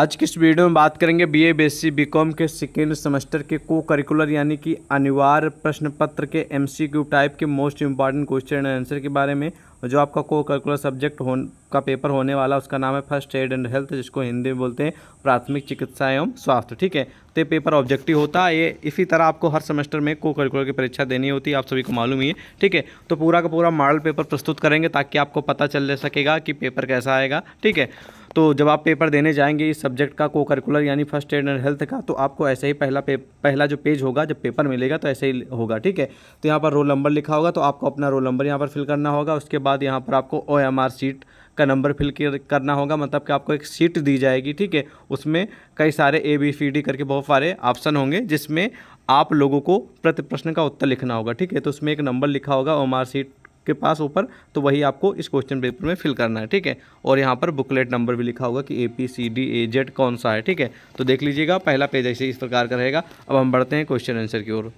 आज की इस वीडियो में बात करेंगे बी ए बीएससी बीकॉम के सेकेंड सेमेस्टर के को करिकुलर यानी कि अनिवार्य प्रश्न पत्र के एमसीक्यू टाइप के most important question and answer के बारे में और जो आपका को करिकुलर सब्जेक्ट हो का पेपर होने वाला उसका नाम है फर्स्ट एड एंड हेल्थ जिसको हिंदी में बोलते हैं प्राथमिक चिकित्सा एवं स्वास्थ्य ठीक है तो ये पेपर ऑब्जेक्टिव होता है ये इसी तरह आपको हर सेमेस्टर में को करिकुलर की परीक्षा देनी होती है आप सभी को मालूम ही है ठीक है तो पूरा का पूरा मॉडल पेपर प्रस्तुत करेंगे ताकि आपको पता चल सकेगा कि पेपर कैसा आएगा ठीक है तो जब आप पेपर देने जाएंगे इस सब्जेक्ट का को करिकुलर यानी फर्स्ट एड एंड हेल्थ का तो आपको ऐसे ही पहला पे, पहला जो पेज होगा जब पेपर मिलेगा तो ऐसे ही होगा ठीक है तो यहाँ पर रोल नंबर लिखा होगा तो आपको अपना रोल नंबर यहाँ पर फिल करना होगा उसके बाद यहाँ पर आपको ओ एम आर सीट का नंबर फिल करना होगा मतलब कि आपको एक सीट दी जाएगी ठीक है उसमें कई सारे ए बी सी डी करके बहुत सारे ऑप्शन होंगे जिसमें आप लोगों को प्रति प्रश्न का उत्तर लिखना होगा ठीक है तो उसमें एक नंबर लिखा होगा ओ एम आर सीट के पास ऊपर तो वही आपको इस क्वेश्चन पेपर में फिल करना है ठीक है और यहाँ पर बुकलेट नंबर भी लिखा होगा कि A P C D A Z कौन सा है ठीक है तो देख लीजिएगा पहला पेज ऐसे इस प्रकार का रहेगा अब हम बढ़ते हैं क्वेश्चन आंसर की ओर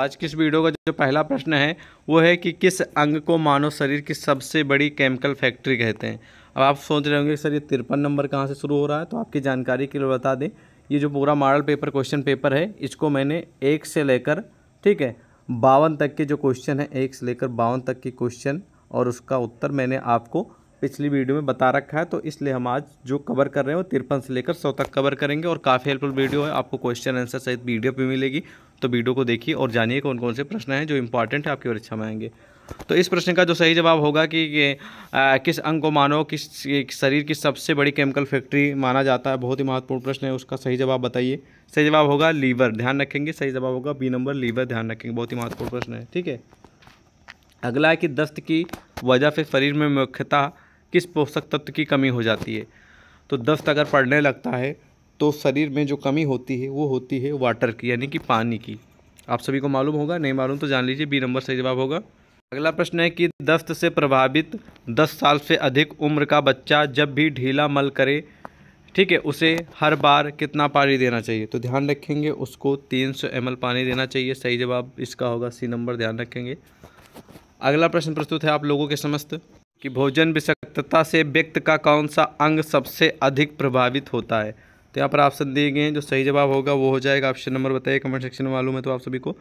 आज किस वीडियो का जो पहला प्रश्न है वो है कि किस अंग को मानव शरीर की सबसे बड़ी केमिकल फैक्ट्री कहते हैं अब आप सोच रहे होंगे सर ये तिरपन नंबर कहाँ से शुरू हो रहा है तो आपकी जानकारी के लिए बता दें ये जो पूरा मॉडल पेपर क्वेश्चन पेपर है इसको मैंने एक से लेकर ठीक है बावन तक के जो क्वेश्चन है एक से लेकर बावन तक के क्वेश्चन और उसका उत्तर मैंने आपको पिछली वीडियो में बता रखा है तो इसलिए हम आज जो कवर कर रहे हैं वो तिरपन से लेकर सौ तक कवर करेंगे और काफ़ी हेल्पफुल वीडियो है आपको क्वेश्चन आंसर सहित वीडियो भी मिलेगी तो वीडियो को देखिए और जानिए कौन कौन से प्रश्न हैं जो इंपॉर्टेंट है आपकी परीक्षा में आएंगे तो इस प्रश्न का जो सही जवाब होगा कि आ, किस अंग को मानो किस शरीर की सबसे बड़ी केमिकल फैक्ट्री माना जाता है बहुत ही महत्वपूर्ण प्रश्न है उसका सही जवाब बताइए सही जवाब होगा लीवर ध्यान रखेंगे सही जवाब होगा बी नंबर लीवर ध्यान रखेंगे बहुत ही महत्वपूर्ण प्रश्न है ठीक है अगला है कि दस्त की वजह से शरीर में मुख्यतः किस पोषक तत्व की कमी हो जाती है तो दस्त अगर पड़ने लगता है तो शरीर में जो कमी होती है वो होती है वाटर की यानी कि पानी की आप सभी को मालूम होगा नहीं मालूम तो जान लीजिए बी नंबर सही जवाब होगा अगला प्रश्न है कि दस्त से प्रभावित दस साल से अधिक उम्र का बच्चा जब भी ढीला मल करे ठीक है उसे हर बार कितना पानी देना चाहिए तो ध्यान रखेंगे उसको 300 सौ पानी देना चाहिए सही जवाब इसका होगा सी नंबर ध्यान रखेंगे अगला प्रश्न प्रस्तुत है आप लोगों के समस्त कि भोजन विषक्तता से व्यक्त का कौन सा अंग सबसे अधिक प्रभावित होता है तो यहाँ पर ऑप्शन दिए गए हैं जो सही जवाब होगा वो हो जाएगा ऑप्शन नंबर बताइए कमेंट सेक्शन में मालूम है तो आप सभी को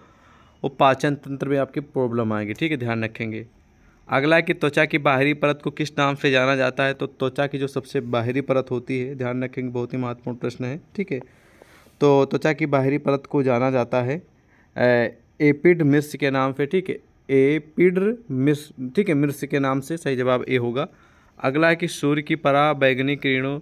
और पाचन तंत्र में आपकी प्रॉब्लम आएगी ठीक है ध्यान रखेंगे अगला कि त्वचा की बाहरी परत को किस नाम से जाना जाता है तो त्वचा की जो सबसे बाहरी परत होती है ध्यान रखेंगे बहुत ही महत्वपूर्ण प्रश्न है ठीक है तो त्वचा की बाहरी परत को जाना जाता है एपिड मिर्स के नाम से ठीक है एपिड मिर्स ठीक है मिर्स के नाम से सही जवाब ए होगा अगला है कि सूर्य की परा बैगनी किरणों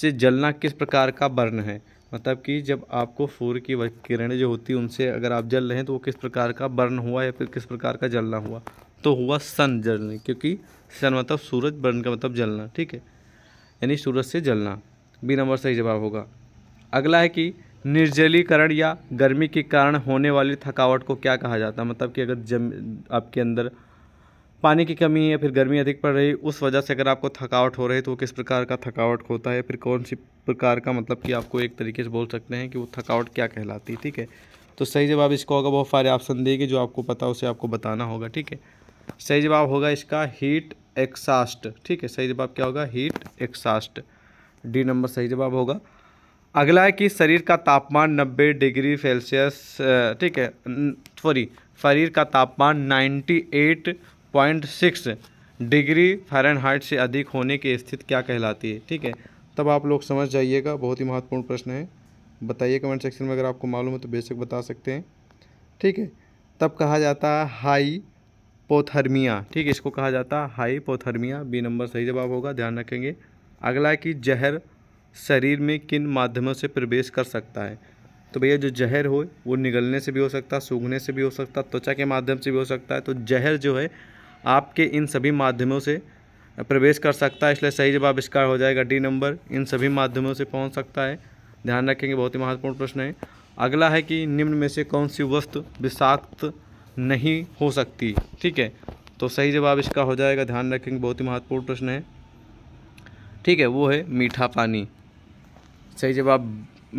से जलना किस प्रकार का वर्ण है मतलब कि जब आपको सूर्य की किरणें जो होती हैं उनसे अगर आप जल रहे हैं तो वो किस प्रकार का बर्न हुआ या फिर किस प्रकार का जलना हुआ तो हुआ सन जलने क्योंकि सन मतलब सूरज बर्न का मतलब जलना ठीक है यानी सूरज से जलना बी नंबर सही जवाब होगा अगला है कि निर्जलीकरण या गर्मी के कारण होने वाली थकावट को क्या कहा जाता है मतलब कि अगर जम आपके अंदर पानी की कमी या फिर गर्मी अधिक पड़ रही उस वजह से अगर आपको थकावट हो रही है तो वो किस प्रकार का थकावट होता है फिर कौन सी प्रकार का मतलब कि आपको एक तरीके से बोल सकते हैं कि वो थकावट क्या कहलाती है ठीक है तो सही जवाब इसका होगा बहुत सारे ऑप्शन देगी जो आपको पता उसे आपको बताना होगा ठीक है सही जवाब होगा इसका हीट एक्सास्ट ठीक है सही जवाब क्या होगा हीट एक्सास्ट डी नंबर सही जवाब होगा अगला है कि शरीर का तापमान 90 डिग्री सेल्सियस ठीक है सॉरी शरीर का तापमान 98 पॉइंट सिक्स डिग्री फ़ारेनहाइट से अधिक होने की स्थिति क्या कहलाती है ठीक है तब आप लोग समझ जाइएगा बहुत ही महत्वपूर्ण प्रश्न है बताइए कमेंट सेक्शन में अगर आपको मालूम है तो बेशक बता सकते हैं ठीक है तब कहा जाता है हाई पोथर्मिया ठीक है इसको कहा जाता है हाई पोथर्मिया बी नंबर सही जवाब होगा ध्यान रखेंगे अगला कि जहर शरीर में किन माध्यमों से प्रवेश कर सकता है तो भैया जो जहर हो वो निगलने से भी हो सकता है सूखने से भी हो सकता है त्वचा के माध्यम से भी हो सकता है तो जहर जो है आपके इन सभी माध्यमों से प्रवेश कर सकता है इसलिए सही जवाब इसका हो जाएगा डी नंबर इन सभी माध्यमों से पहुंच सकता है ध्यान रखेंगे बहुत ही महत्वपूर्ण प्रश्न है अगला है कि निम्न में से कौन सी वस्तु विषाक्त नहीं हो सकती ठीक है तो सही जवाब इसका हो जाएगा ध्यान रखेंगे बहुत ही महत्वपूर्ण प्रश्न है ठीक है वो है मीठा पानी सही जवाब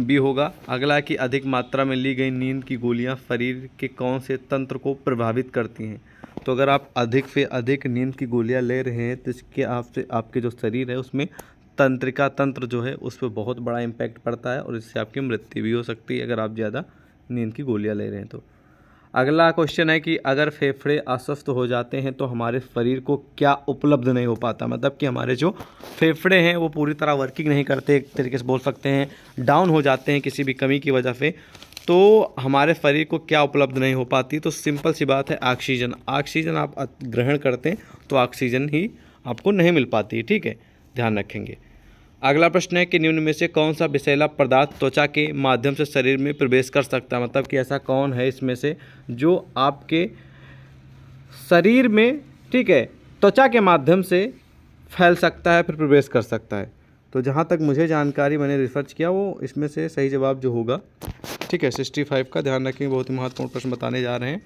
भी होगा अगला कि अधिक मात्रा में ली गई नींद की गोलियां शरीर के कौन से तंत्र को प्रभावित करती हैं तो अगर आप अधिक से अधिक नींद की गोलियां ले रहे हैं तो इसके आपसे आपके जो शरीर है उसमें तंत्रिका तंत्र जो है उस पर बहुत बड़ा इम्पैक्ट पड़ता है और इससे आपकी मृत्यु भी हो सकती है अगर आप ज़्यादा नींद की गोलियां ले रहे हैं तो अगला क्वेश्चन है कि अगर फेफड़े अस्वस्थ हो जाते हैं तो हमारे शरीर को क्या उपलब्ध नहीं हो पाता मतलब कि हमारे जो फेफड़े हैं वो पूरी तरह वर्किंग नहीं करते एक तरीके से बोल सकते हैं डाउन हो जाते हैं किसी भी कमी की वजह से तो हमारे शरीर को क्या उपलब्ध नहीं हो पाती तो सिंपल सी बात है ऑक्सीजन ऑक्सीजन आप ग्रहण करते हैं तो ऑक्सीजन ही आपको नहीं मिल पाती ठीक है ध्यान रखेंगे अगला प्रश्न है कि निम्न में से कौन सा विषैला पदार्थ त्वचा के माध्यम से शरीर में प्रवेश कर सकता है मतलब कि ऐसा कौन है इसमें से जो आपके शरीर में ठीक है त्वचा के माध्यम से फैल सकता है फिर प्रवेश कर सकता है तो जहाँ तक मुझे जानकारी मैंने रिसर्च किया वो इसमें से सही जवाब जो होगा ठीक है सिक्सटी फाइव का ध्यान रखेंगे बहुत ही महत्वपूर्ण प्रश्न बताने जा रहे हैं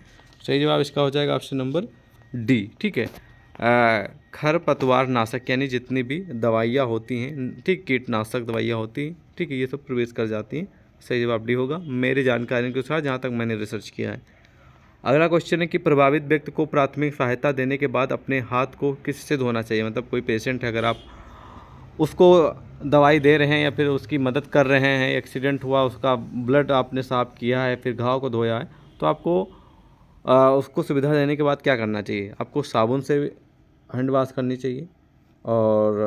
सही जवाब इसका हो जाएगा ऑप्शन नंबर डी ठीक है खरपतवार नाशक यानी जितनी भी दवाइयाँ होती हैं ठीक कीटनाशक दवाइयाँ होती हैं ठीक है ये सब प्रवेश कर जाती हैं सही जवाब डी होगा मेरी जानकारी के अनुसार जहाँ तक मैंने रिसर्च किया है अगला क्वेश्चन है कि प्रभावित व्यक्ति को प्राथमिक सहायता देने के बाद अपने हाथ को किससे धोना चाहिए मतलब कोई पेशेंट है अगर आप उसको दवाई दे रहे हैं या फिर उसकी मदद कर रहे हैं एक्सीडेंट हुआ उसका ब्लड आपने साफ किया है फिर घाव को धोया है तो आपको आ, उसको सुविधा देने के बाद क्या करना चाहिए आपको साबुन से हैंड वाश करनी चाहिए और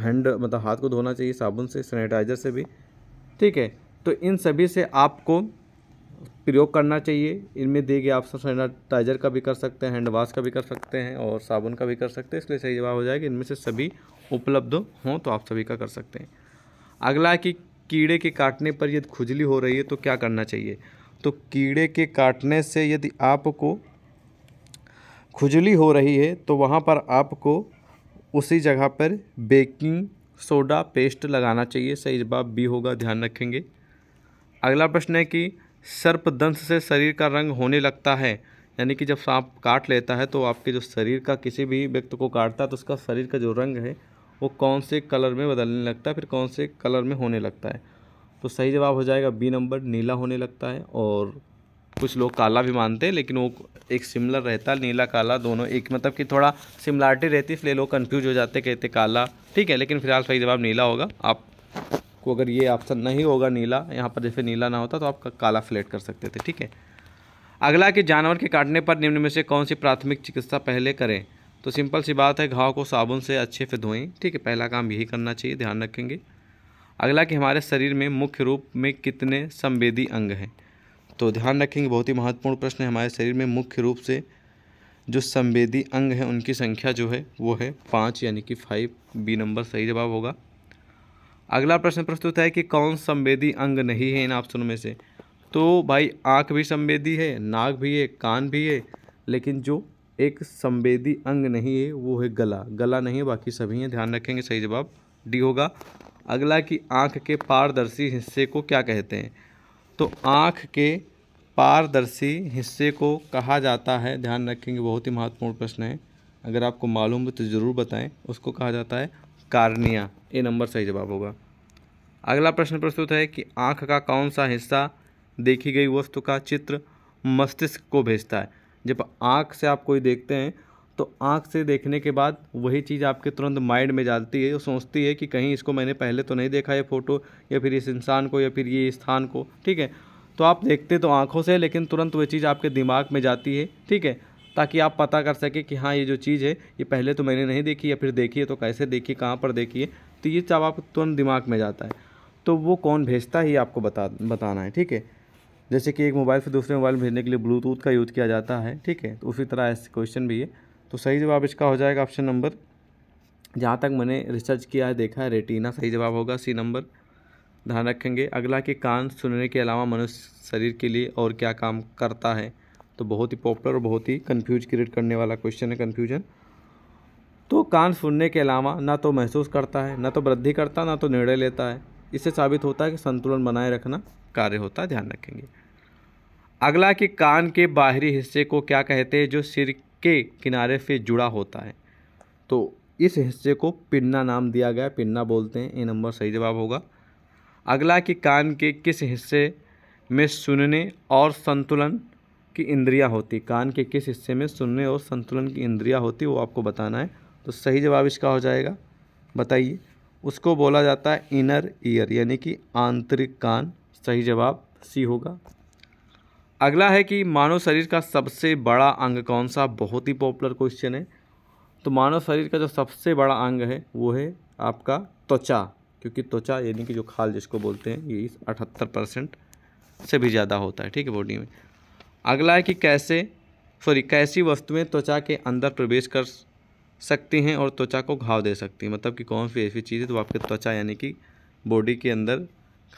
हैंड मतलब हाथ को धोना चाहिए साबुन से सैनिटाइज़र से भी ठीक है तो इन सभी से आपको प्रयोग करना चाहिए इनमें के गए सब सैनिटाइज़र का भी कर सकते हैं हैंड वाश का भी कर सकते हैं और साबुन का भी कर सकते हैं इसलिए सही जवाब हो जाएगा इनमें से सभी उपलब्ध हों तो आप सभी का कर सकते हैं अगला है कि कीड़े के काटने पर यदि खुजली हो रही है तो क्या करना चाहिए तो कीड़े के काटने से यदि आपको खुजली हो रही है तो वहाँ पर आपको उसी जगह पर बेकिंग सोडा पेस्ट लगाना चाहिए सही जवाब बी होगा ध्यान रखेंगे अगला प्रश्न है कि सर्पदंश से शरीर का रंग होने लगता है यानी कि जब सांप काट लेता है तो आपके जो शरीर का किसी भी व्यक्ति को काटता है तो उसका शरीर का जो रंग है वो कौन से कलर में बदलने लगता है फिर कौन से कलर में होने लगता है तो सही जवाब हो जाएगा बी नंबर नीला होने लगता है और कुछ लोग काला भी मानते हैं लेकिन वो एक सिमिलर रहता है नीला काला दोनों एक मतलब कि थोड़ा सिमिलारिटी रहती है इसलिए लोग कन्फ्यूज हो जाते कहते काला ठीक है लेकिन फिलहाल सही जवाब नीला होगा आप को अगर ये ऑप्शन नहीं होगा नीला यहाँ पर जैसे नीला ना होता तो आप काला फ्लेट कर सकते थे ठीक है अगला कि जानवर के काटने पर निम्न में से कौन सी प्राथमिक चिकित्सा पहले करें तो सिंपल सी बात है घाव को साबुन से अच्छे से धोएं ठीक है पहला काम यही करना चाहिए ध्यान रखेंगे अगला कि हमारे शरीर में मुख्य रूप में कितने संवेदी अंग हैं तो ध्यान रखेंगे बहुत ही महत्वपूर्ण प्रश्न है हमारे शरीर में मुख्य रूप से जो संवेदी अंग हैं उनकी संख्या जो है वो है पाँच यानी कि फाइव बी नंबर सही जवाब होगा अगला प्रश्न प्रस्तुत है कि कौन संवेदी अंग नहीं है इन ऑप्शनों में से तो भाई आँख भी संवेदी है नाक भी है कान भी है लेकिन जो एक संवेदी अंग नहीं है वो है गला गला नहीं है बाकी सभी हैं ध्यान रखेंगे सही जवाब डी होगा अगला कि आँख के पारदर्शी हिस्से को क्या कहते हैं तो आँख के पारदर्शी हिस्से को कहा जाता है ध्यान रखेंगे बहुत ही महत्वपूर्ण प्रश्न है अगर आपको मालूम हो तो ज़रूर बताएं उसको कहा जाता है कार्निया ये नंबर सही जवाब होगा अगला प्रश्न प्रस्तुत है कि आँख का कौन सा हिस्सा देखी गई वस्तु का चित्र मस्तिष्क को भेजता है जब आँख से आप कोई देखते हैं तो आँख से देखने के बाद वही चीज़ आपके तुरंत माइंड में जाती है और सोचती है कि कहीं इसको मैंने पहले तो नहीं देखा ये फ़ोटो या फिर इस इंसान को या फिर ये स्थान को ठीक है तो आप देखते तो आँखों से लेकिन तुरंत वह चीज़ आपके दिमाग में जाती है ठीक है ताकि आप पता कर सकें कि हाँ ये जो चीज़ है ये पहले तो मैंने नहीं देखी या फिर देखी है तो कैसे देखी कहाँ पर देखी है तो ये सब आपको तुरंत दिमाग में जाता है तो वो कौन भेजता है ये आपको बता बताना है ठीक है जैसे कि एक मोबाइल से दूसरे मोबाइल भेजने के लिए ब्लूटूथ का यूज़ किया जाता है ठीक है तो उसी तरह ऐसे क्वेश्चन भी है तो सही जवाब इसका हो जाएगा ऑप्शन नंबर जहाँ तक मैंने रिसर्च किया है देखा है रेटिना सही जवाब होगा सी नंबर ध्यान रखेंगे अगला कि कान सुनने के अलावा मनुष्य शरीर के लिए और क्या काम करता है तो बहुत ही पॉपुलर और बहुत ही कन्फ्यूज क्रिएट करने वाला क्वेश्चन है कन्फ्यूजन तो कान सुनने के अलावा ना तो महसूस करता है ना तो वृद्धि करता ना तो निर्णय लेता है इससे साबित होता है कि संतुलन बनाए रखना कार्य होता है ध्यान रखेंगे अगला कि कान के बाहरी हिस्से को क्या कहते हैं जो सिर के किनारे से जुड़ा होता है तो इस हिस्से को पिन्ना नाम दिया गया पिन्ना बोलते हैं ये नंबर सही जवाब होगा अगला कि कान के किस हिस्से में सुनने और संतुलन की इंद्रियां होती कान के किस हिस्से में सुनने और संतुलन की इंद्रियां होती वो आपको बताना है तो सही जवाब इसका हो जाएगा बताइए उसको बोला जाता है इनर ईयर यानी कि आंतरिक कान सही जवाब सी होगा अगला है कि मानव शरीर का सबसे बड़ा अंग कौन सा बहुत ही पॉपुलर क्वेश्चन है तो मानव शरीर का जो सबसे बड़ा अंग है वो है आपका त्वचा क्योंकि त्वचा यानी कि जो खाल जिसको बोलते हैं ये अठहत्तर परसेंट से भी ज़्यादा होता है ठीक है बॉडी में अगला है कि कैसे सॉरी कैसी वस्तुएं त्वचा के अंदर प्रवेश कर सकती हैं और त्वचा को घाव दे सकती हैं मतलब कि कौन सी ऐसी चीज़ है तो आपके त्वचा यानी कि बॉडी के अंदर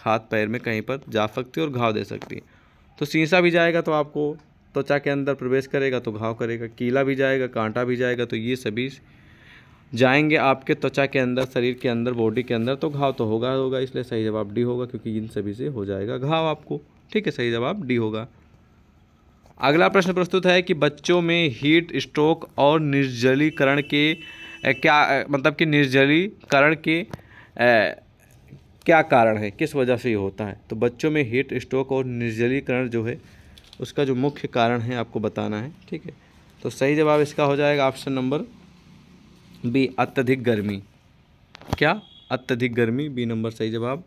हाथ पैर में कहीं पर जा सकती है और घाव दे सकती है तो सीसा भी जाएगा तो आपको त्वचा के अंदर प्रवेश करेगा तो घाव करेगा कीला भी जाएगा कांटा भी जाएगा तो ये सभी जाएंगे आपके त्वचा के अंदर शरीर के अंदर बॉडी के अंदर तो घाव तो होगा होगा इसलिए सही जवाब डी होगा क्योंकि इन सभी से हो जाएगा घाव आपको ठीक है सही जवाब डी होगा अगला प्रश्न प्रस्तुत है कि बच्चों में हीट स्ट्रोक और निर्जलीकरण के क्या मतलब कि निर्जलीकरण के ए, क्या कारण है किस वजह से ये होता है तो बच्चों में हीट स्ट्रोक और निर्जलीकरण जो है उसका जो मुख्य कारण है आपको बताना है ठीक है तो सही जवाब इसका हो जाएगा ऑप्शन नंबर बी अत्यधिक गर्मी क्या अत्यधिक गर्मी बी नंबर सही जवाब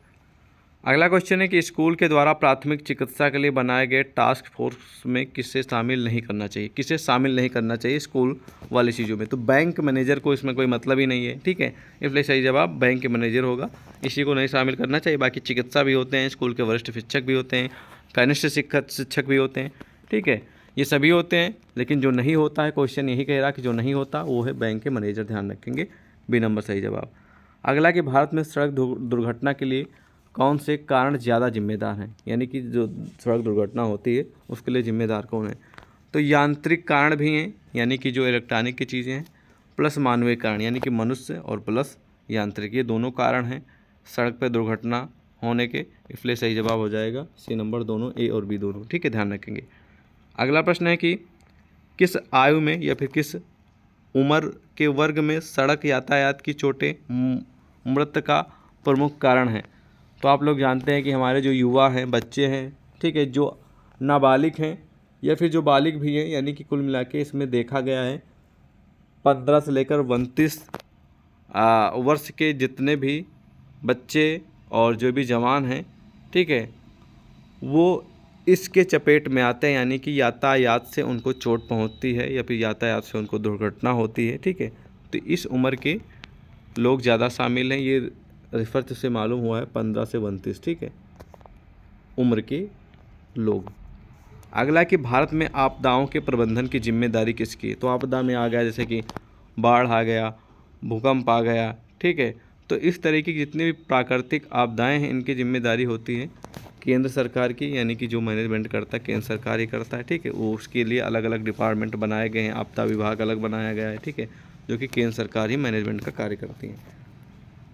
अगला क्वेश्चन है कि स्कूल के द्वारा प्राथमिक चिकित्सा के लिए बनाए गए टास्क फोर्स में किसे शामिल नहीं करना चाहिए किसे शामिल नहीं करना चाहिए स्कूल वाली चीज़ों में तो बैंक मैनेजर को इसमें कोई मतलब ही नहीं है ठीक है इसलिए सही जवाब बैंक के मैनेजर होगा इसी को नहीं शामिल करना चाहिए बाकी चिकित्सा भी होते हैं स्कूल के वरिष्ठ शिक्षक भी होते हैं कनिष्ठ शिक्षक शिक्षक भी होते हैं ठीक है ये सभी होते हैं लेकिन जो नहीं होता है क्वेश्चन यही कह रहा कि जो नहीं होता वो है बैंक के मैनेजर ध्यान रखेंगे बी नंबर सही जवाब अगला कि भारत में सड़क दुर्घटना के लिए कौन से कारण ज़्यादा जिम्मेदार हैं यानी कि जो सड़क दुर्घटना होती है उसके लिए जिम्मेदार कौन है तो यांत्रिक कारण भी हैं यानी कि जो इलेक्ट्रॉनिक की चीज़ें हैं प्लस मानवीय कारण यानी कि मनुष्य और प्लस यांत्रिक ये दोनों कारण हैं सड़क पर दुर्घटना होने के इसलिए सही जवाब हो जाएगा सी नंबर दोनों ए और बी दोनों ठीक है ध्यान रखेंगे अगला प्रश्न है कि किस आयु में या फिर किस उम्र के वर्ग में सड़क यातायात की चोटें मृत का प्रमुख कारण है तो आप लोग जानते हैं कि हमारे जो युवा हैं बच्चे हैं ठीक है जो नाबालिग हैं या फिर जो बालिग भी हैं यानी कि कुल मिला के इसमें देखा गया है पंद्रह से लेकर उनतीस वर्ष के जितने भी बच्चे और जो भी जवान हैं ठीक है वो इसके चपेट में आते हैं यानी कि यातायात से उनको चोट पहुंचती है या फिर यातायात से उनको दुर्घटना होती है ठीक है तो इस उम्र के लोग ज़्यादा शामिल हैं ये रिसर्च से मालूम हुआ है पंद्रह से उनतीस ठीक है उम्र के लोग अगला कि भारत में आपदाओं के प्रबंधन की जिम्मेदारी किसकी तो आपदा में आ गया जैसे कि बाढ़ आ गया भूकंप आ गया ठीक है तो इस तरीके की जितनी भी प्राकृतिक आपदाएं हैं इनकी जिम्मेदारी होती है केंद्र सरकार की यानी कि जो मैनेजमेंट करता है केंद्र सरकार ही करता है ठीक है वो उसके लिए अलग अलग डिपार्टमेंट बनाए गए हैं आपदा विभाग अलग बनाया गया है ठीक है जो कि केंद्र सरकार ही मैनेजमेंट का कार्य करती है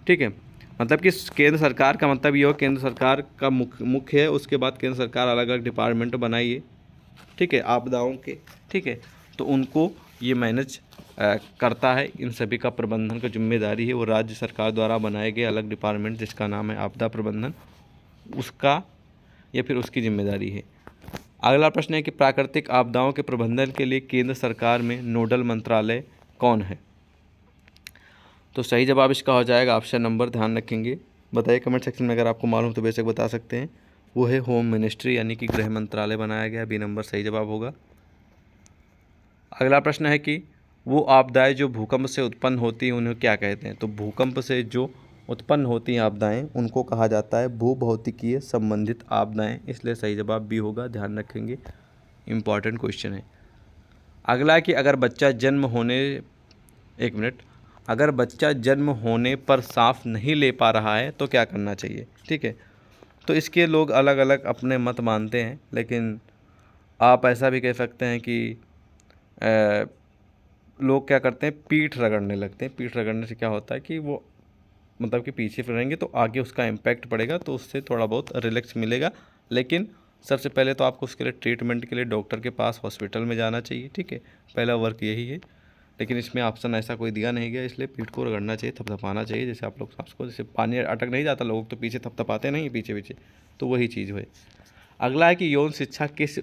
ठीक है मतलब कि केंद्र सरकार का मतलब ये हो केंद्र सरकार का मुख्य मुख्य है उसके बाद केंद्र सरकार अलग अलग डिपार्टमेंट बनाइए ठीक है आपदाओं के ठीक है तो उनको ये मैनेज करता है इन सभी का प्रबंधन का जिम्मेदारी है वो राज्य सरकार द्वारा बनाए गए अलग डिपार्टमेंट जिसका नाम है आपदा प्रबंधन उसका या फिर उसकी जिम्मेदारी है अगला प्रश्न है कि प्राकृतिक आपदाओं के प्रबंधन के लिए केंद्र सरकार में नोडल मंत्रालय कौन है तो सही जवाब इसका हो जाएगा ऑप्शन नंबर ध्यान रखेंगे बताइए कमेंट सेक्शन में अगर आपको मालूम तो बेशक बता सकते हैं वो है होम मिनिस्ट्री यानी कि गृह मंत्रालय बनाया गया बी नंबर सही जवाब होगा अगला प्रश्न है कि वो आपदाएँ जो भूकंप से उत्पन्न होती हैं उन्हें क्या कहते हैं तो भूकंप से जो उत्पन्न होती हैं आपदाएँ उनको कहा जाता है भूभौतिकीय संबंधित आपदाएँ इसलिए सही जवाब भी होगा ध्यान रखेंगे इम्पॉर्टेंट क्वेश्चन है अगला कि अगर बच्चा जन्म होने एक मिनट अगर बच्चा जन्म होने पर साफ नहीं ले पा रहा है तो क्या करना चाहिए ठीक है तो इसके लोग अलग अलग अपने मत मानते हैं लेकिन आप ऐसा भी कह सकते हैं कि ए, लोग क्या करते हैं पीठ रगड़ने लगते हैं पीठ रगड़ने से क्या होता है कि वो मतलब कि पीछे फिर रहेंगे तो आगे उसका इम्पैक्ट पड़ेगा तो उससे थोड़ा बहुत रिलैक्स मिलेगा लेकिन सबसे पहले तो आपको उसके लिए ट्रीटमेंट के लिए डॉक्टर के पास हॉस्पिटल में जाना चाहिए ठीक है पहला वर्क यही है लेकिन इसमें ऑप्शन ऐसा कोई दिया नहीं गया इसलिए पीठ को रगड़ना चाहिए थपथपाना चाहिए जैसे आप लोग सांस को जैसे पानी अटक नहीं जाता लोग तो पीछे थपथपाते नहीं पीछे पीछे तो वही चीज़ हुई अगला है कि यौन शिक्षा किस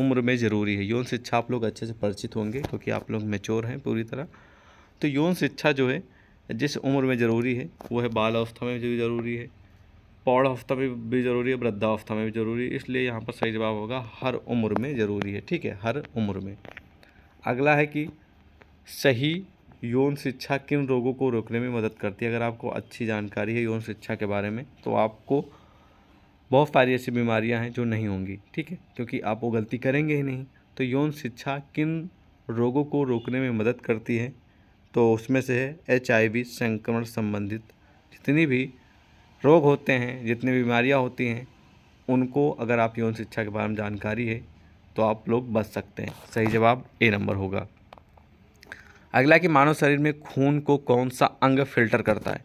उम्र में ज़रूरी है यौन शिक्षा आप लोग अच्छे से परिचित होंगे क्योंकि आप लोग मेच्योर हैं पूरी तरह तो यौन शिक्षा जो है जिस उम्र में ज़रूरी है वो है बाल अवस्था में भी ज़रूरी है पौड़ अवस्था में भी ज़रूरी है वृद्धावस्था में भी ज़रूरी है इसलिए यहाँ पर सही जवाब होगा हर उम्र में ज़रूरी है ठीक है हर उम्र में अगला है कि सही यौन शिक्षा किन रोगों को रोकने में मदद करती है अगर आपको अच्छी जानकारी है यौन शिक्षा के बारे में तो आपको बहुत सारी ऐसी बीमारियां हैं जो नहीं होंगी ठीक है क्योंकि आप वो गलती करेंगे ही नहीं तो यौन शिक्षा किन रोगों को रोकने में मदद करती है तो उसमें से है एच संक्रमण संबंधित जितनी भी रोग होते हैं जितनी बीमारियाँ होती हैं उनको अगर आप यौन शिक्षा के बारे में जानकारी है तो आप लोग बच सकते हैं सही जवाब ए नंबर होगा अगला कि मानव शरीर में खून को कौन सा अंग फिल्टर करता है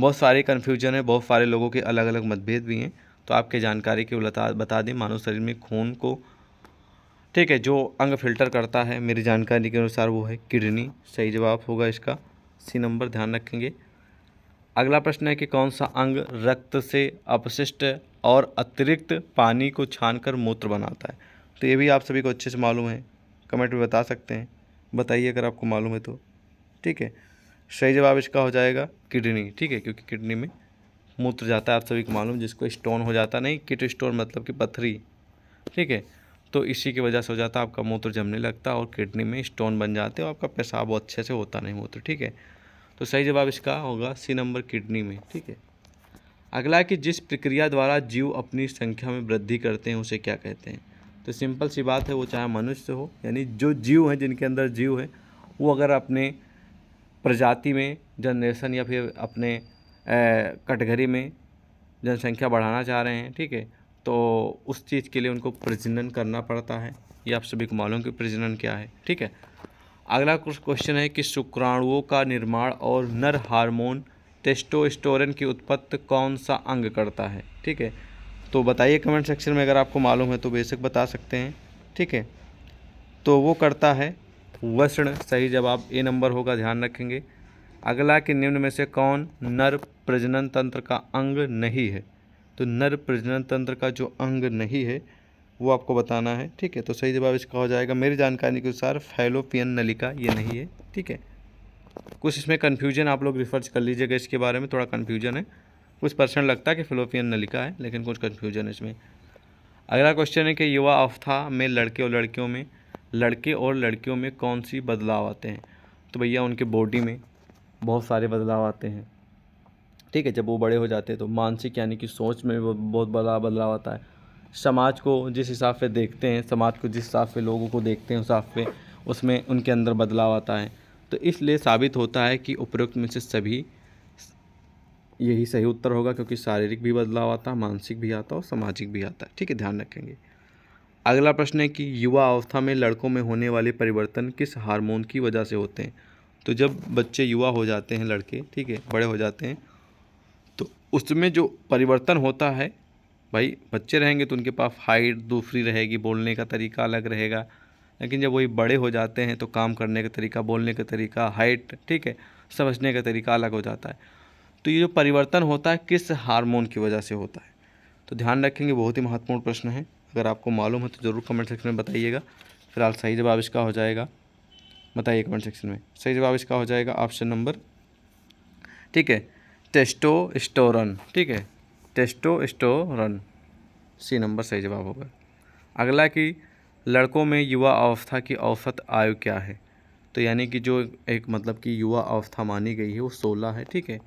बहुत सारे कन्फ्यूजन है बहुत सारे लोगों के अलग अलग मतभेद भी हैं तो आपके जानकारी के बता बता दें मानव शरीर में खून को ठीक है जो अंग फिल्टर करता है मेरी जानकारी के अनुसार वो है किडनी सही जवाब होगा इसका सी नंबर ध्यान रखेंगे अगला प्रश्न है कि कौन सा अंग रक्त से अपशिष्ट और अतिरिक्त पानी को छानकर मूत्र बनाता है तो ये भी आप सभी को अच्छे से मालूम है कमेंट में बता सकते हैं बताइए अगर आपको मालूम है तो ठीक है सही जवाब इसका हो जाएगा किडनी ठीक है क्योंकि किडनी में मूत्र जाता है आप सभी को मालूम जिसको स्टोन हो जाता नहीं किट स्टोन मतलब कि पथरी ठीक है तो इसी की वजह से हो जाता है आपका मूत्र जमने लगता है और किडनी में स्टोन बन जाते हैं और आपका पेशाब अच्छे से होता नहीं मूत्र ठीक है तो सही जवाब इसका होगा सी नंबर किडनी में ठीक है अगला कि जिस प्रक्रिया द्वारा जीव अपनी संख्या में वृद्धि करते हैं उसे क्या कहते हैं तो सिंपल सी बात है वो चाहे मनुष्य हो यानी जो जीव हैं जिनके अंदर जीव है वो अगर अपने प्रजाति में जनरेशन या फिर अपने कटघरी में जनसंख्या बढ़ाना चाह रहे हैं ठीक है तो उस चीज़ के लिए उनको प्रजनन करना पड़ता है ये आप सभी को मालूम कि प्रजनन क्या है ठीक है अगला कुछ क्वेश्चन है कि शुक्राणुओं का निर्माण और नर हार्मोन टेस्टोस्टोरन की उत्पत्ति कौन सा अंग करता है ठीक है तो बताइए कमेंट सेक्शन में अगर आपको मालूम है तो बेशक बता सकते हैं ठीक है तो वो करता है वसण सही जवाब ए नंबर होगा ध्यान रखेंगे अगला कि निम्न में से कौन नर प्रजनन तंत्र का अंग नहीं है तो नर प्रजनन तंत्र का जो अंग नहीं है वो आपको बताना है ठीक है तो सही जवाब इसका हो जाएगा मेरी जानकारी के अनुसार फैलोपियन नलिका ये नहीं है ठीक है कुछ इसमें कन्फ्यूजन आप लोग रिफर्च कर लीजिएगा इसके बारे में थोड़ा कन्फ्यूजन है कुछ पर्सन लगता है कि फिलोपियन नलिका है लेकिन कुछ कन्फ्यूजन इसमें अगला क्वेश्चन है कि युवा अवस्था में लड़के और लड़कियों में लड़के और लड़कियों में कौन सी बदलाव आते हैं तो भैया उनके बॉडी में बहुत सारे बदलाव आते हैं ठीक है जब वो बड़े हो जाते हैं तो मानसिक यानी कि सोच में बहुत बड़ा बदलाव आता है समाज को जिस हिसाब से देखते हैं समाज को जिस हिसाब से लोगों को देखते हैं उस हिसाब से उसमें उनके अंदर बदलाव आता है तो इसलिए साबित होता है कि उपरोक्त में से सभी यही सही उत्तर होगा क्योंकि शारीरिक भी बदलाव आता है मानसिक भी आता है और सामाजिक भी आता है ठीक है ध्यान रखेंगे अगला प्रश्न है कि युवा अवस्था में लड़कों में होने वाले परिवर्तन किस हार्मोन की वजह से होते हैं तो जब बच्चे युवा हो जाते हैं लड़के ठीक है बड़े हो जाते हैं तो उसमें जो परिवर्तन होता है भाई बच्चे रहेंगे तो उनके पास हाइट दूसरी रहेगी बोलने का तरीका अलग रहेगा लेकिन जब वही बड़े हो जाते हैं तो काम करने का तरीका बोलने का तरीका हाइट ठीक है समझने का तरीका अलग हो जाता है तो ये जो परिवर्तन होता है किस हार्मोन की वजह से होता है तो ध्यान रखेंगे बहुत ही महत्वपूर्ण प्रश्न है अगर आपको मालूम है तो ज़रूर कमेंट सेक्शन में बताइएगा फिलहाल सही जवाब इसका हो जाएगा बताइए कमेंट सेक्शन में सही जवाब इसका हो जाएगा ऑप्शन नंबर ठीक है टेस्टोस्टोरन ठीक है टेस्टोस्टोरन सी नंबर सही जवाब होगा अगला कि लड़कों में युवा अवस्था की औसत आयु क्या है तो यानी कि जो एक मतलब कि युवा अवस्था मानी गई है वो सोलह है ठीक है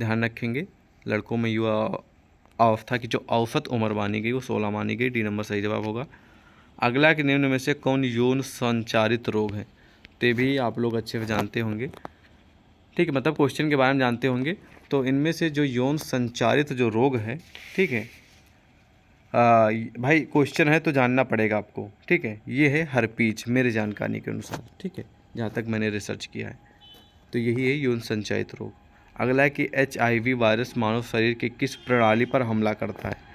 ध्यान रखेंगे लड़कों में युवा अवस्था की जो औसत उम्र मानी गई वो सोलह मानी गई डी नंबर सही जवाब होगा अगला कि निम्न में से कौन यौन संचारित रोग है ते भी आप लोग अच्छे से जानते होंगे ठीक है मतलब क्वेश्चन के बारे में जानते होंगे तो इनमें से जो यौन संचारित जो रोग है ठीक है आ, भाई क्वेश्चन है तो जानना पड़ेगा आपको ठीक है ये है हर पीच मेरे जानकारी के अनुसार ठीक है जहाँ तक मैंने रिसर्च किया है तो यही है यौन संचारित रोग अगला है कि एच वायरस मानव शरीर के किस प्रणाली पर हमला करता है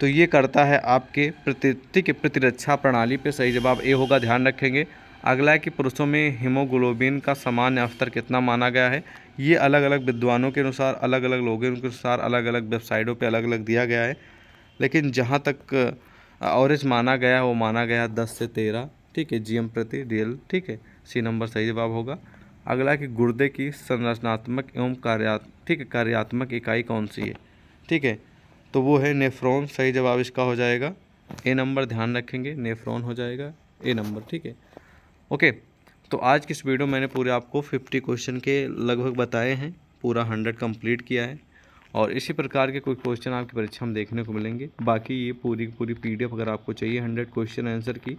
तो ये करता है आपके प्रतितिक प्रतिरक्षा प्रणाली पे सही जवाब ए होगा ध्यान रखेंगे अगला है कि पुरुषों में हीमोग्लोबिन का सामान्य स्तर कितना माना गया है ये अलग अलग विद्वानों के अनुसार अलग अलग लोगों के अनुसार अलग अलग वेबसाइटों पे अलग अलग दिया गया है लेकिन जहाँ तक औरज माना गया वो माना गया दस से तेरह ठीक है जी एम प्रति डी ठीक है सी नंबर सही जवाब होगा अगला कि गुर्दे की संरचनात्मक एवं कार्या ठीक है कार्यात्मक इकाई कौन सी है ठीक है तो वो है नेफ्रॉन सही जवाब इसका हो जाएगा ए नंबर ध्यान रखेंगे नेफ्रॉन हो जाएगा ए नंबर ठीक है ओके तो आज की इस वीडियो मैंने पूरे आपको फिफ्टी क्वेश्चन के लगभग बताए हैं पूरा हंड्रेड कंप्लीट किया है और इसी प्रकार के कोई क्वेश्चन आपकी परीक्षा में देखने को मिलेंगे बाकी ये पूरी पूरी पीडीएफ अगर आपको चाहिए हंड्रेड क्वेश्चन आंसर की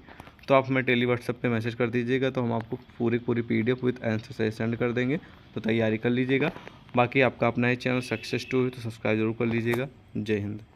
तो आप हमें डेली व्हाट्सएप पे मैसेज कर दीजिएगा तो हम आपको पूरी पूरी पी डी एफ आंसर से सेंड कर देंगे तो तैयारी कर लीजिएगा बाकी आपका अपना ही चैनल सक्सेस टू है तो सब्सक्राइब जरूर कर लीजिएगा जय हिंद